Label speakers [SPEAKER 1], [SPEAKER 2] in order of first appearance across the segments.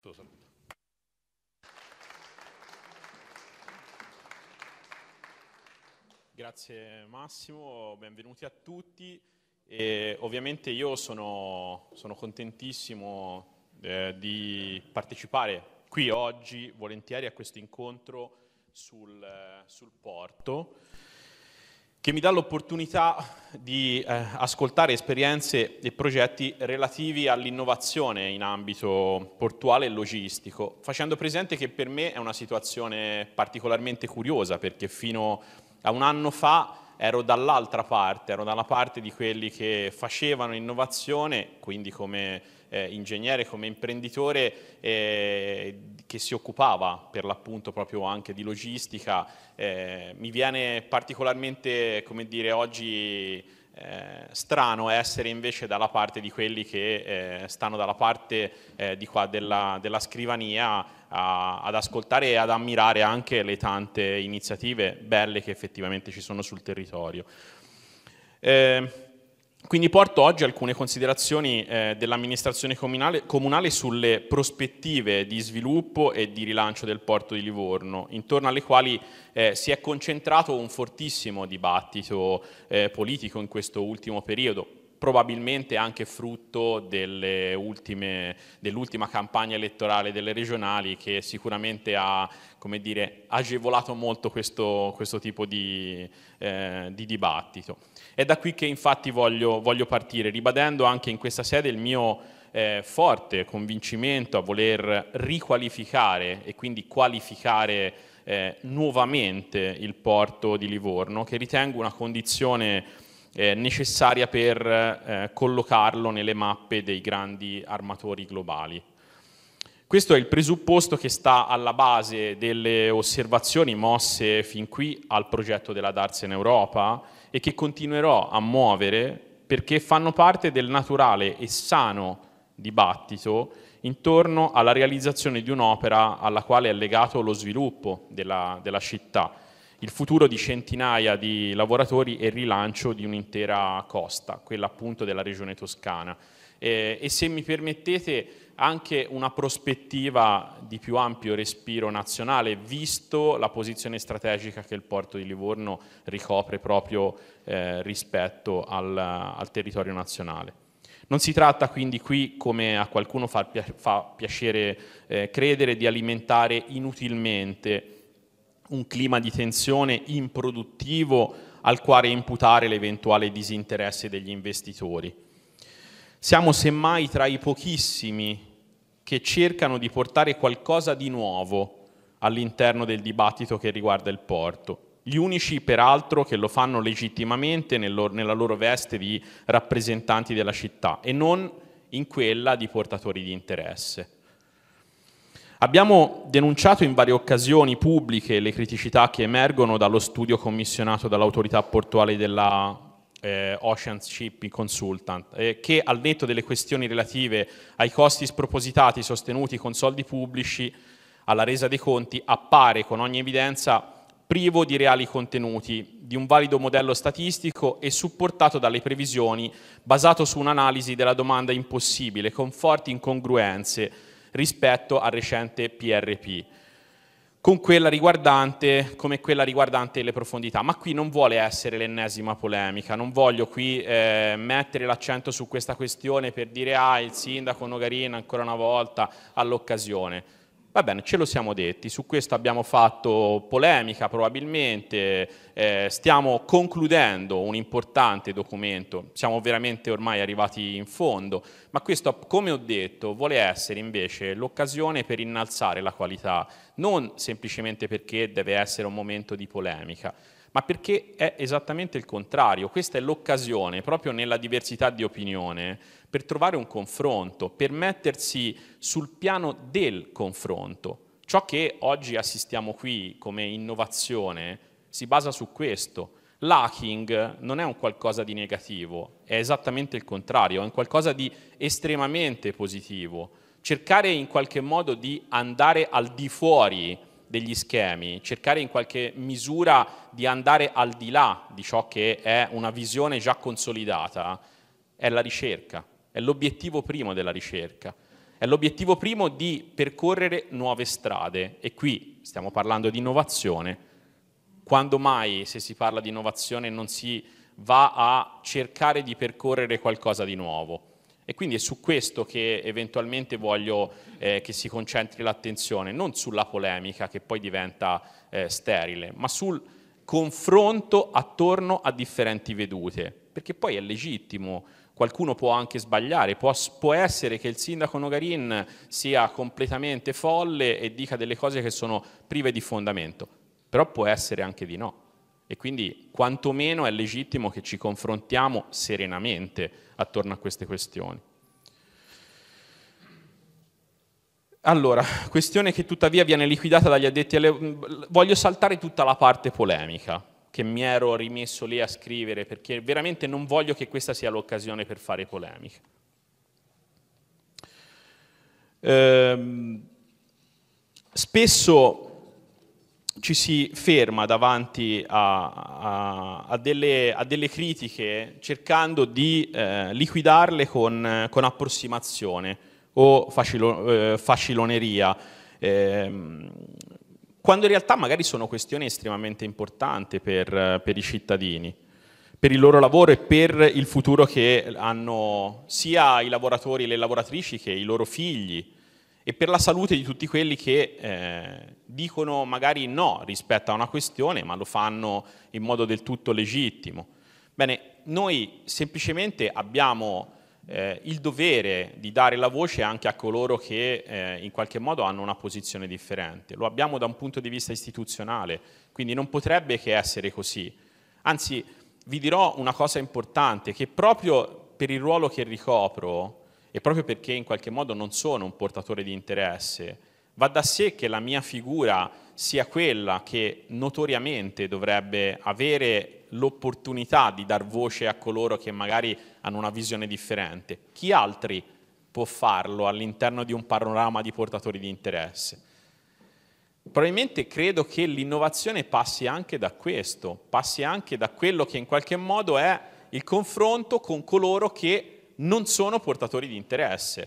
[SPEAKER 1] suo saluto. Grazie Massimo, benvenuti a tutti. E ovviamente io sono, sono contentissimo eh, di partecipare qui oggi volentieri a questo incontro sul, sul porto che mi dà l'opportunità di eh, ascoltare esperienze e progetti relativi all'innovazione in ambito portuale e logistico, facendo presente che per me è una situazione particolarmente curiosa perché fino a un anno fa ero dall'altra parte, ero dalla parte di quelli che facevano innovazione, quindi come eh, ingegnere, come imprenditore, eh, che si occupava per l'appunto proprio anche di logistica, eh, mi viene particolarmente, come dire, oggi eh, strano essere invece dalla parte di quelli che eh, stanno dalla parte eh, di qua della, della scrivania a, ad ascoltare e ad ammirare anche le tante iniziative belle che effettivamente ci sono sul territorio. Eh, quindi porto oggi alcune considerazioni eh, dell'amministrazione comunale, comunale, sulle prospettive di sviluppo e di rilancio del porto di Livorno, intorno alle quali eh, si è concentrato un fortissimo dibattito eh, politico in questo ultimo periodo, probabilmente anche frutto ultime, dell'ultima campagna elettorale delle regionali che sicuramente ha dire, agevolato molto questo, questo tipo di, eh, di, dibattito. È da qui che infatti voglio, voglio partire, ribadendo anche in questa sede il mio eh, forte convincimento a voler riqualificare e quindi qualificare eh, nuovamente il porto di Livorno, che ritengo una condizione eh, necessaria per eh, collocarlo nelle mappe dei grandi armatori globali. Questo è il presupposto che sta alla base delle osservazioni mosse fin qui al progetto della DARS in Europa e che continuerò a muovere perché fanno parte del naturale e sano dibattito intorno alla realizzazione di un'opera alla quale è legato lo sviluppo della, della città il futuro di centinaia di lavoratori e il rilancio di un'intera costa, quella appunto della regione toscana. Eh, e se mi permettete anche una prospettiva di più ampio respiro nazionale, visto la posizione strategica che il porto di Livorno ricopre proprio eh, rispetto al, al, territorio nazionale. Non si tratta quindi qui, come a qualcuno fa, fa piacere eh, credere, di alimentare inutilmente un clima di tensione improduttivo al quale imputare l'eventuale disinteresse degli investitori. Siamo semmai tra i pochissimi che cercano di portare qualcosa di nuovo all'interno del dibattito che riguarda il porto gli unici peraltro che lo fanno legittimamente nella loro veste di rappresentanti della città e non in quella di portatori di interesse. Abbiamo denunciato in varie occasioni pubbliche le criticità che emergono dallo studio commissionato dall'autorità portuale della eh, Ocean Shipping Consultant, eh, che al netto delle questioni relative ai costi spropositati sostenuti con soldi pubblici alla resa dei conti appare con ogni evidenza privo di reali contenuti, di un valido modello statistico e supportato dalle previsioni basato su un'analisi della domanda impossibile, con forti incongruenze rispetto al recente PRP, con quella riguardante, come quella riguardante le profondità. Ma qui non vuole essere l'ennesima polemica, non voglio qui eh, mettere l'accento su questa questione per dire ah il sindaco Nogarin ancora una volta all'occasione. Va bene, ce lo siamo detti, su questo abbiamo fatto polemica probabilmente, eh, stiamo concludendo un importante documento, siamo veramente ormai arrivati in fondo, ma questo, come ho detto, vuole essere invece l'occasione per innalzare la qualità, non semplicemente perché deve essere un momento di polemica, ma perché è esattamente il contrario. Questa è l'occasione, proprio nella diversità di opinione, per trovare un confronto, per mettersi sul piano del confronto. Ciò che oggi assistiamo qui come innovazione si basa su questo. L'hacking non è un qualcosa di negativo, è esattamente il contrario, è un qualcosa di estremamente positivo. Cercare in qualche modo di andare al di fuori degli schemi, cercare in qualche misura di andare al di là di ciò che è una visione già consolidata, è la ricerca, è l'obiettivo primo della ricerca. È l'obiettivo primo di percorrere nuove strade e qui stiamo parlando di innovazione. Quando mai se si parla di innovazione non si va a cercare di percorrere qualcosa di nuovo? E quindi è su questo che eventualmente voglio eh, che si concentri l'attenzione, non sulla polemica che poi diventa eh, sterile, ma sul confronto attorno a differenti vedute, perché poi è legittimo, qualcuno può anche sbagliare, può, può essere che il sindaco Nogarin sia completamente folle e dica delle cose che sono prive di fondamento, però può essere anche di no. E quindi quantomeno è legittimo che ci confrontiamo serenamente attorno a queste questioni. Allora, questione che tuttavia viene liquidata dagli addetti alle... Voglio saltare tutta la parte polemica che mi ero rimesso lì a scrivere perché veramente non voglio che questa sia l'occasione per fare polemica. Ehm, spesso ci si ferma davanti a, a, a, delle, a delle, critiche cercando di eh, liquidarle con, con, approssimazione o facilo, eh, faciloneria, eh, quando in realtà magari sono questioni estremamente importanti per, per, i cittadini, per il loro lavoro e per il futuro che hanno sia i lavoratori e le lavoratrici che i loro figli e per la salute di tutti quelli che eh, dicono magari no rispetto a una questione, ma lo fanno in modo del tutto legittimo. Bene, noi semplicemente abbiamo eh, il dovere di dare la voce anche a coloro che eh, in qualche modo hanno una posizione differente. Lo abbiamo da un punto di vista istituzionale, quindi non potrebbe che essere così. Anzi, vi dirò una cosa importante, che proprio per il ruolo che ricopro, e proprio perché in qualche modo non sono un portatore di interesse, va da sé che la mia figura sia quella che notoriamente dovrebbe avere l'opportunità di dar voce a coloro che magari hanno una visione differente. Chi altri può farlo all'interno di un panorama di portatori di interesse? Probabilmente credo che l'innovazione passi anche da questo, passi anche da quello che in qualche modo è il confronto con coloro che non sono portatori di interesse.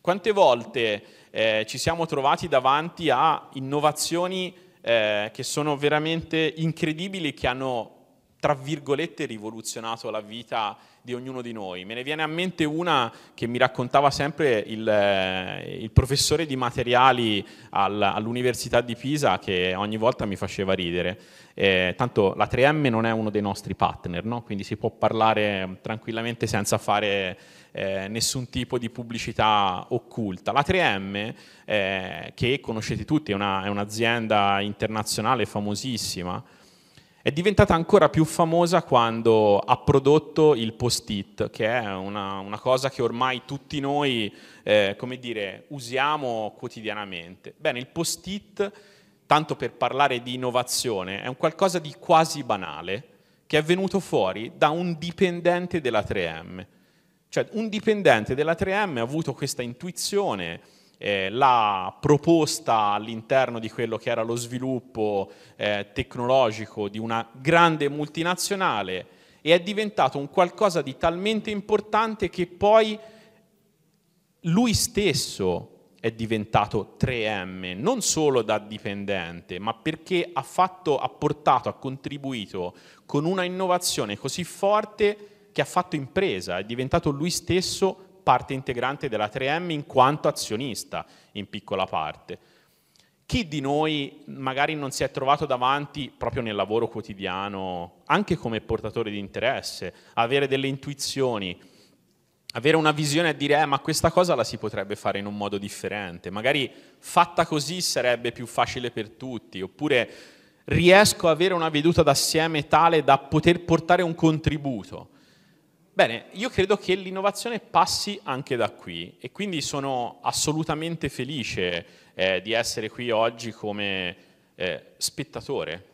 [SPEAKER 1] Quante volte eh, ci siamo trovati davanti a innovazioni eh, che sono veramente incredibili, che hanno tra virgolette, rivoluzionato la vita di ognuno di noi. Me ne viene a mente una che mi raccontava sempre il, eh, il professore di materiali all'Università di Pisa, che ogni volta mi faceva ridere. Eh, tanto la 3M non è uno dei nostri partner, no? quindi si può parlare tranquillamente senza fare eh, nessun tipo di pubblicità occulta. La 3M, eh, che conoscete tutti, è, una, è un'azienda internazionale famosissima, è diventata ancora più famosa quando ha prodotto il post-it, che è una, una, cosa che ormai tutti noi eh, dire, usiamo quotidianamente. Bene, il post-it, tanto per parlare di innovazione, è un qualcosa di quasi banale che è venuto fuori da un dipendente della 3M. Cioè un dipendente della 3M ha avuto questa intuizione eh, la proposta all'interno di quello che era lo sviluppo eh, tecnologico di una grande multinazionale e è diventato un qualcosa di talmente importante che poi lui stesso è diventato 3M, non solo da dipendente, ma perché ha, fatto, ha portato, ha contribuito con una innovazione così forte che ha fatto impresa, è diventato lui stesso parte integrante della 3M in quanto azionista in piccola parte. Chi di noi magari non si è trovato davanti proprio nel lavoro quotidiano, anche come portatore di interesse, avere delle intuizioni, avere una visione e dire eh, ma questa cosa la si potrebbe fare in un modo differente, magari fatta così sarebbe più facile per tutti, oppure riesco ad avere una veduta d'assieme tale da poter portare un contributo. Bene, io credo che l'innovazione passi anche da qui e quindi sono assolutamente felice eh, di essere qui oggi come eh, spettatore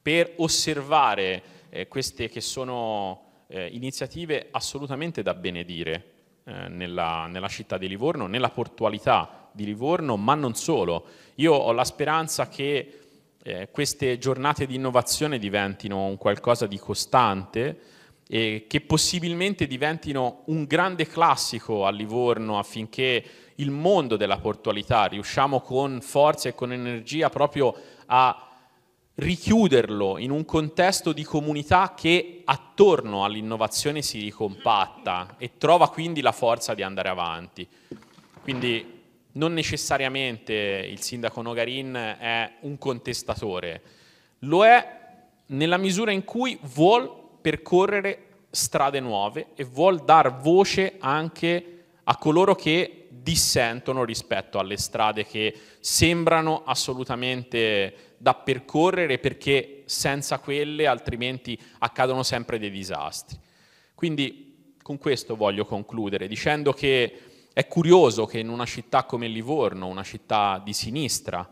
[SPEAKER 1] per osservare eh, queste che sono eh, iniziative assolutamente da benedire eh, nella, nella città di Livorno, nella portualità di Livorno, ma non solo. Io ho la speranza che eh, queste giornate di innovazione diventino un qualcosa di costante eh, che possibilmente diventino un grande classico a Livorno affinché il mondo della portualità riusciamo con forza e con energia proprio a richiuderlo in un contesto di comunità che attorno all'innovazione si ricompatta e trova quindi la forza di andare avanti. Quindi non necessariamente il sindaco Nogarin è un contestatore, lo è nella misura in cui vuole percorrere strade nuove e vuol dar voce anche a coloro che dissentono rispetto alle strade che sembrano assolutamente da percorrere perché senza quelle altrimenti accadono sempre dei disastri. Quindi con questo voglio concludere dicendo che è curioso che in una città come Livorno, una città di sinistra,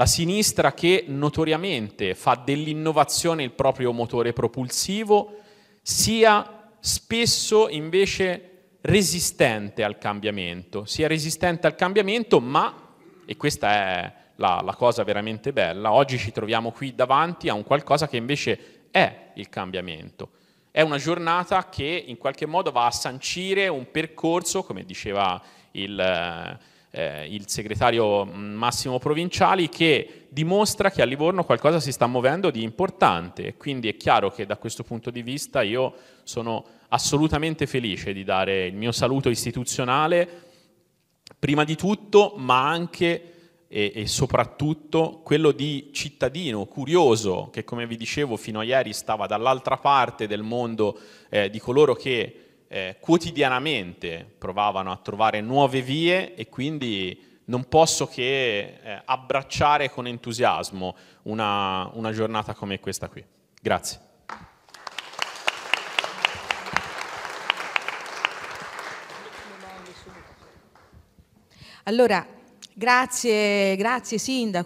[SPEAKER 1] la sinistra che notoriamente fa dell'innovazione il proprio motore propulsivo sia spesso invece resistente al cambiamento, sia resistente al cambiamento ma, e questa è la, la cosa veramente bella, oggi ci troviamo qui davanti a un qualcosa che invece è il cambiamento. È una giornata che in qualche modo va a sancire un percorso, come diceva il eh, il segretario mm, Massimo Provinciali che dimostra che a Livorno qualcosa si sta muovendo di importante, e quindi è chiaro che da questo punto di vista io sono assolutamente felice di dare il mio saluto istituzionale, prima di tutto, ma anche e, e soprattutto quello di cittadino curioso che come vi dicevo fino a ieri stava dall'altra parte del mondo eh, di coloro che eh, quotidianamente provavano a trovare nuove vie e quindi non posso che eh, abbracciare con entusiasmo una, una giornata come questa qui. Grazie. Allora, grazie, grazie Sindaco.